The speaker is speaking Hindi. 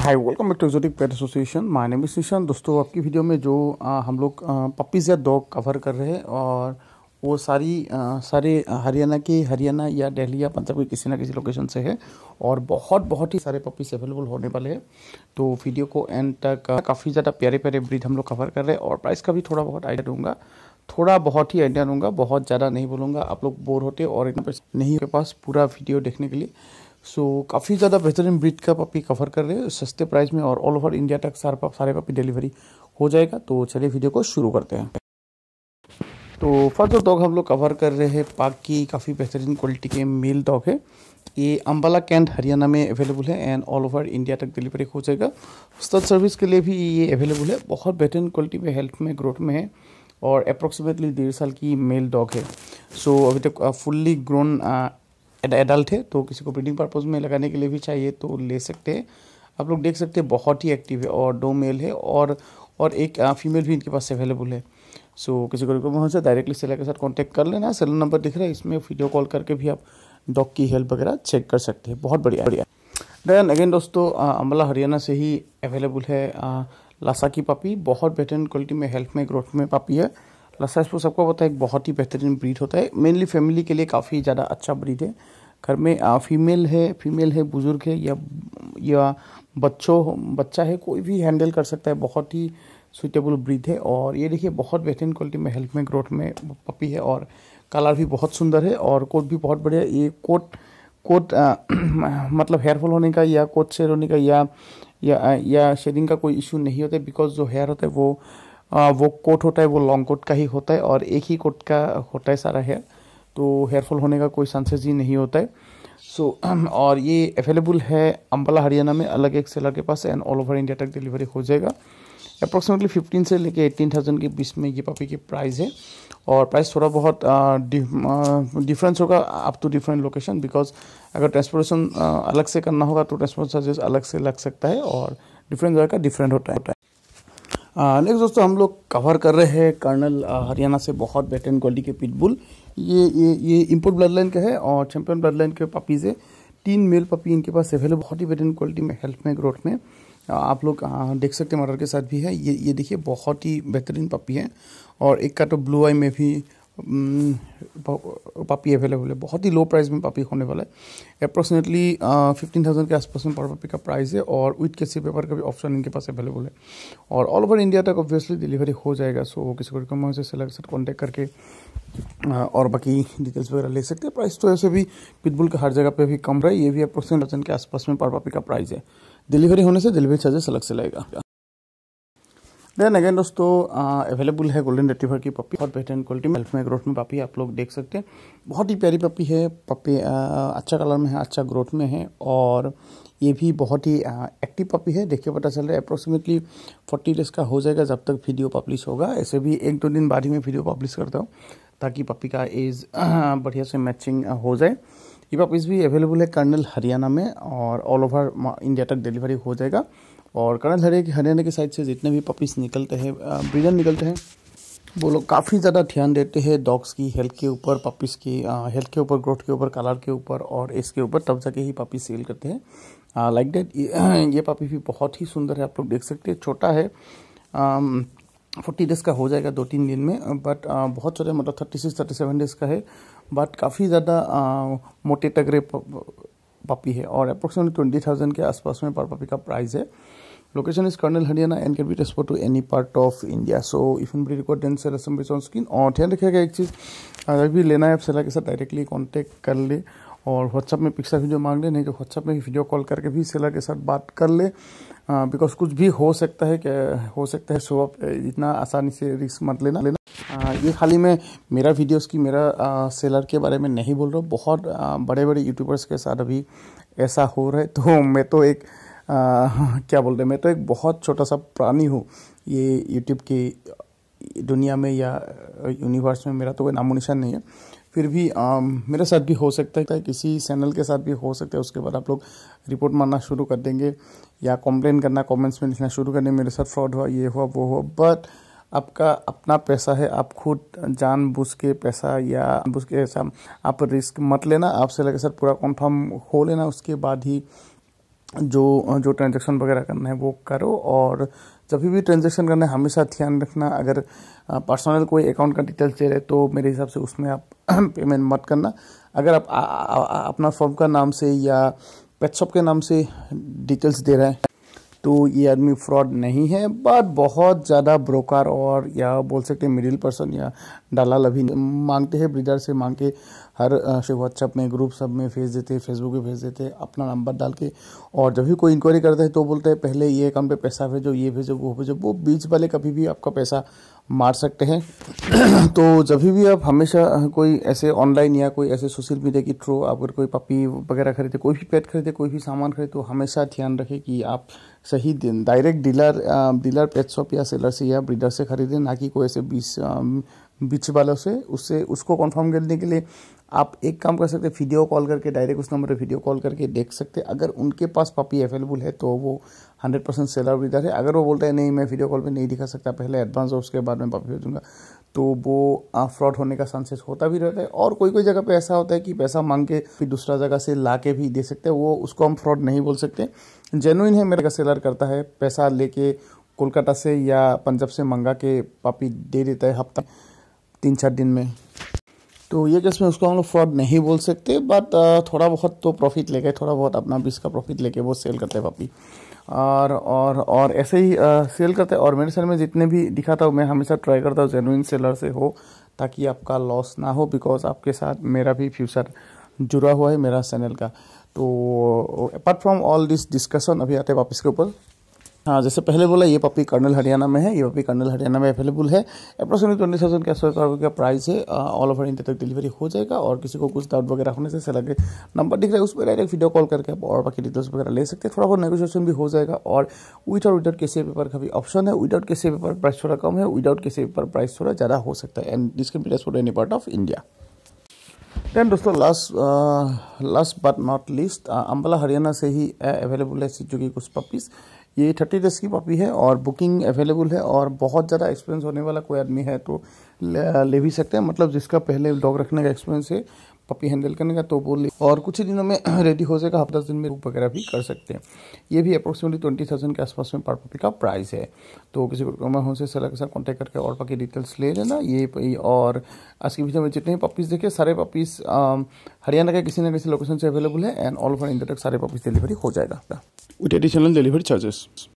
hi welcome back to exotic pet association my name is Nishan दोस्तों आपकी वीडियो में जो आ, हम लोग पपीज़ या डॉग कवर कर रहे हैं और वो सारी आ, सारे हरियाणा के हरियाणा या दिल्ली या पंजाब के किसी ना किसी लोकेशन से है और बहुत बहुत ही सारे पपीज़ अवेलेबल होने वाले हैं तो वीडियो को एंड तक काफ़ी ज़्यादा प्यारे प्यारे ब्रीड हम लोग कवर कर रहे हैं और प्राइस का भी थोड़ा बहुत आइडिया दूंगा थोड़ा बहुत ही आइडिया दूंगा बहुत ज़्यादा नहीं बोलूँगा आप लोग बोर होते और नहीं के पास पूरा वीडियो देखने के लिए सो so, काफ़ी ज़्यादा बेहतरीन ब्रिज का पपी कवर कर रहे हैं सस्ते प्राइस में और ऑल ओवर इंडिया तक सारे पप सारे पपी डिलीवरी हो जाएगा तो चलिए वीडियो को शुरू करते हैं तो फर्स्ट डॉग हम लोग कवर कर रहे हैं पाक की काफ़ी बेहतरीन क्वालिटी के मेल डॉग है ये अम्बाला कैंट हरियाणा में अवेलेबल है एंड ऑल ओवर इंडिया तक डिलीवरी हो जाएगा स्तर सर्विस के लिए भी ये अवेलेबल है बहुत बेहतरीन क्वालिटी में हेल्थ में ग्रोथ में है और अप्रोक्सीमेटली डेढ़ साल की मेल डॉग है सो so, अभी तक फुल्ली ग्रोन एडल्ट है तो किसी को ब्रीडिंग पर्पज़ में लगाने के लिए भी चाहिए तो ले सकते हैं आप लोग देख सकते हैं बहुत ही एक्टिव है और दो मेल है और और एक फीमेल भी इनके पास अवेलेबल है सो so, किसी को रिक्वायरमेंट हो डायरेक्टली सेलर के साथ कॉन्टैक्ट कर लेना सेलर नंबर दिख रहा है इसमें वीडियो कॉल करके भी आप डॉग की हेल्प वगैरह चेक कर सकते हैं बहुत बढ़िया बढ़िया डैन अगेन दोस्तों अम्बला हरियाणा से ही अवेलेबल है आ, लासा की पापी बहुत बेहतरीन क्वालिटी में हेल्थ में ग्रोथ में पापी है लसाइसपुर सबको पता है एक बहुत ही बेहतरीन ब्रीड होता है मेनली फैमिली के लिए काफ़ी ज़्यादा अच्छा ब्रीड है घर में फीमेल है फीमेल है बुज़ुर्ग है या या बच्चों बच्चा है कोई भी हैंडल कर सकता है बहुत ही सुइटेबल ब्रीड है और ये देखिए बहुत बेहतरीन क्वालिटी में हेल्थ में ग्रोथ में पपी है और कलर भी बहुत सुंदर है और कोट भी बहुत बढ़िया ये कोट कोट आ, मतलब हेयरफॉल होने का या कोट शेयर होने का या या या शेडिंग का कोई इशू नहीं होता है बिकॉज जो हेयर होता है वो वो कोट होता है वो लॉन्ग कोट का ही होता है और एक ही कोट का होता है सारा हेयर तो हेयरफॉल होने का कोई चांसेस ही नहीं होता है सो so, और ये अवेलेबल है अम्बाला हरियाणा में अलग एक सेलर के पास एंड ऑल ओवर इंडिया तक डिलीवरी हो जाएगा अप्रोक्सीमेटली फिफ्टीन से लेके एटीन थाउजेंड के बीच में ये पपी की प्राइस है और प्राइस थोड़ा बहुत डिफरेंस होगा up to different location because अगर ट्रांसपोर्टेशन अलग से करना होगा तो ट्रांसपोर्ट चार्जेस अलग से लग सकता है और डिफरेंट जगह का डिफरेंट होता है नेक्स्ट दोस्तों हम लोग कवर कर रहे हैं कर्नल हरियाणा से बहुत बेटर क्वालिटी के पिटबुल ये ये ये इम्पोर्ट ब्लड लाइन का है और चैम्पियन ब्लड लाइन के पपीज़ है तीन मेल पपी इनके पास अवेलेबल बहुत ही बेटर क्वालिटी में हेल्थ में ग्रोथ में आप लोग देख सकते हैं मर्डर के साथ भी है ये ये देखिए बहुत ही बेहतरीन पपी है और एक का तो ब्लू आई में भी পপিয়ে অ্যাভেইলেবল খুব দি লো প্রাইস মে পপি কোনে বলে অ্যাপ্রক্সিমেটলি 15000 কে আসপেসন পার পপি কা প্রাইস এ অর উইথ কেসি পেপার কা ভি অপশন ইন কে পাস অ্যাভেইলেবল হ অর all over India تک obviously delivery হো জায়েগা সো কিসকো রিকমেন্ড হসে সেল렉શન कांटेक्ट करके অর বাকি ডিটেইলস वगैरह ले सकते प्राइस तो ऐसे भी पिट बुल কা हर जगह पे भी कम रहे ये भी एप्रोक्सिमेट रेटन के आसपास में परपपी का प्राइस है दिल्ली होने से डिलीवरी चार्ज सेलेक्शन आएगा देन अगेन दोस्तों अवेलेबल है गोल्डन रेटिवर की पपी बहुत बेहतरीन क्वालिटी में हेल्थ में ग्रोथ में पपी आप लोग देख सकते हैं बहुत ही प्यारी पपी है पपी अच्छा कलर में है अच्छा ग्रोथ में है और ये भी बहुत ही एक्टिव पपी है देखिए पता चल रहा है अप्रोक्सीमेटली फोर्टी डेज का हो जाएगा जब तक वीडियो पब्लिश होगा ऐसे भी एक दो दिन बाद ही मैं वीडियो पब्लिश करता हूँ ताकि पपी का एज बढ़िया से मैचिंग हो जाए ये पपीज़ भी अवेलेबल है कर्नल हरियाणा में और ऑल ओवर इंडिया तक डिलीवरी हो जाएगा और कर्नल हरियाणा के साइड से जितने भी पपीज़ निकलते हैं ब्रीडर निकलते हैं वो लोग काफ़ी ज़्यादा ध्यान देते हैं डॉग्स की हेल्थ के ऊपर पपीज़ की हेल्थ के ऊपर ग्रोथ के ऊपर कलर के ऊपर और इसके ऊपर तब जाके ही पपी सेल करते हैं लाइक डैट ये पपी भी बहुत ही सुंदर है आप लोग देख सकते हैं छोटा है फोर्टी डेज़ का हो जाएगा दो तीन दिन में बट बहुत छोटे मतलब thirty six thirty seven days का है बट काफ़ी ज़्यादा मोटे टगरे पपी है और अप्रोक्सीमेटली ट्वेंटी थाउजेंड के आसपास में पर पपी का प्राइस है location is Karnal Haryana and can be transported to any part of India so if be record then sell assemblies और ध्यान रखिएगा एक चीज़ अगर भी लेना है आप सेलर के साथ डायरेक्टली कॉन्टेक्ट कर ले और व्हाट्सअप में पिक्चर वीडियो मांग ले नहीं तो व्हाट्सअप में वीडियो कॉल करके भी सेलर के साथ बात कर ले बिकॉज कुछ भी हो सकता है हो सकता है सो आप इतना आसानी से रिस्क मत लेना लेना आ, ये खाली मैं मेरा वीडियोस की मेरा आ, सेलर के बारे में नहीं बोल रहा हूँ बहुत आ, बड़े बड़े यूट्यूबर्स के साथ अभी ऐसा हो रहा है तो मैं तो एक आ, क्या बोल रहे मैं तो एक बहुत छोटा सा प्राणी हूँ ये यूट्यूब की दुनिया में या यूनिवर्स में मेरा तो कोई नामो निशान नहीं है फिर भी आ, मेरे साथ भी हो सकता है किसी चैनल के साथ भी हो सकता है उसके बाद आप लोग रिपोर्ट मारना शुरू कर देंगे या कंप्लेन करना कमेंट्स में लिखना शुरू कर देंगे मेरे साथ फ्रॉड हुआ ये हुआ वो हुआ बट आपका अपना पैसा है आप खुद जान बुझ के पैसा या बुझ के ऐसा आप रिस्क मत लेना आपसे लगे सर पूरा कंफर्म हो लेना उसके बाद ही जो जो ट्रांजेक्शन वगैरह करना है वो करो और जब भी ट्रांजेक्शन करना है हमेशा ध्यान रखना अगर पर्सनल कोई अकाउंट का डिटेल्स दे रहे तो मेरे हिसाब से उसमें आप पेमेंट मत करना अगर आप आ, आ, आ, अपना फॉर्म का नाम से या पेट शॉप के नाम से डिटेल्स दे रहे हैं तो ये आदमी फ्रॉड नहीं है बट बहुत ज़्यादा ब्रोकर और या बोल सकते हैं मिडिल पर्सन या डाला अभी मांगते हैं ब्रीडर से मांग के हर व्हाट्सअप में ग्रुप सब में भेज देते हैं फेसबुक पे भेज देते हैं अपना नंबर डाल के और जब भी कोई इंक्वायरी करता है तो बोलते हैं पहले ये अकाउंट पे पैसा भेजो ये भेजो वो भेजो वो बीच वाले कभी भी आपका पैसा मार सकते हैं तो जब भी आप हमेशा कोई ऐसे ऑनलाइन या कोई ऐसे सोशल मीडिया के थ्रू अगर कोई पपी वगैरह खरीदे कोई भी पेट खरीदे कोई भी सामान खरीदे तो हमेशा ध्यान रखें कि आप सही दिन direct dealer dealer pet shop या सेलर से या ब्रीडर से खरीदें ना कि कोई ऐसे बीच बीच वालों से उससे उसको कंफर्म करने के लिए आप एक काम कर सकते हैं वीडियो कॉल करके डायरेक्ट उस नंबर पर वीडियो कॉल करके देख सकते हैं अगर उनके पास पपी अवेलेबल है तो वो हंड्रेड परसेंट सेलर ब्रीडर है अगर वो बोलता है नहीं मैं वीडियो कॉल पे नहीं दिखा सकता पहले एडवांस और उसके बाद मैं पपी भेजूँगा तो वो फ्रॉड होने का चांसेस होता भी रहता है और कोई कोई जगह पे ऐसा होता है कि पैसा मांग के फिर दूसरा जगह से ला के भी दे सकते हैं वो उसको हम फ्रॉड नहीं बोल सकते जेनुइन है मेरा सेलर करता है पैसा लेके कोलकाता से या पंजाब से मंगा के पापी दे देता है हफ्ता तीन चार दिन में तो ये केस में उसको हम लोग फ्रॉड नहीं बोल सकते बट थोड़ा बहुत तो प्रॉफिट लेके थोड़ा बहुत अपना बीस का प्रॉफिट लेके वो सेल करते हैं पापी और और और ऐसे ही आ, सेल करते हैं और मेरे सेल में जितने भी दिखाता हूँ मैं हमेशा ट्राई करता हूँ जेनुइन सेलर से हो ताकि आपका लॉस ना हो बिकॉज आपके साथ मेरा भी फ्यूचर जुड़ा हुआ है मेरा चैनल का तो apart from all this discussion अभी आते हैं वापस के ऊपर हाँ जैसे पहले बोला ये पपी कर्नल हरियाणा में है ये पपी कर्नल हरियाणा में अवेलेबल है अप्रोक्सीमेट ट्वेंटी थाउजेंड कैश सौ का प्राइस है ऑल ओवर इंडिया तक डिलीवरी हो जाएगा और किसी को कुछ डाउट वगैरह होने से सलाह नंबर दिख रहा है उस पर डायरेक्ट वीडियो कॉल करके आप और बाकी डिटेल्स वगैरह ले सकते हैं थोड़ा बहुत नेगोशिएशन भी हो जाएगा और विद और विदाउट के पेपर का भी ऑप्शन है विदाउट के पेपर प्राइस थोड़ा कम है विदाउट के पेपर प्राइस थोड़ा ज़्यादा हो सकता है and this can be for any part of India then दोस्तों last last but not least Ambala Haryana से ही अवेलेबल है सिजू की कुछ पपीज़ ये थर्टी डेज की पॉपी है और बुकिंग अवेलेबल है और बहुत ज़्यादा एक्सपीरियंस होने वाला कोई आदमी है तो ले भी सकते हैं मतलब जिसका पहले डॉग रखने का एक्सपीरियंस है पपी हैंडल करने का तो बोल लिया और कुछ ही दिनों में रेडी हो जाएगा हफ्ता दिन में रूप वगैरह भी कर सकते हैं ये भी अप्रोक्सीमेटली ट्वेंटी थाउजेंड के आसपास में पर पपी का प्राइस है तो किसी को मैं हमसे सेलर के साथ कॉन्टैक्ट करके और बाकी डिटेल्स ले लेना ये और आज की वीडियो में जितने पपीज़ देखे सारे पपीज़ हरियाणा के किसी ना किसी लोकेशन से अवेलेबल है एंड ऑल ओवर इंडिया तक सारे पपीज़ डिलीवरी हो जाएगा विद एडिशनल डिलीवरी चार्जेस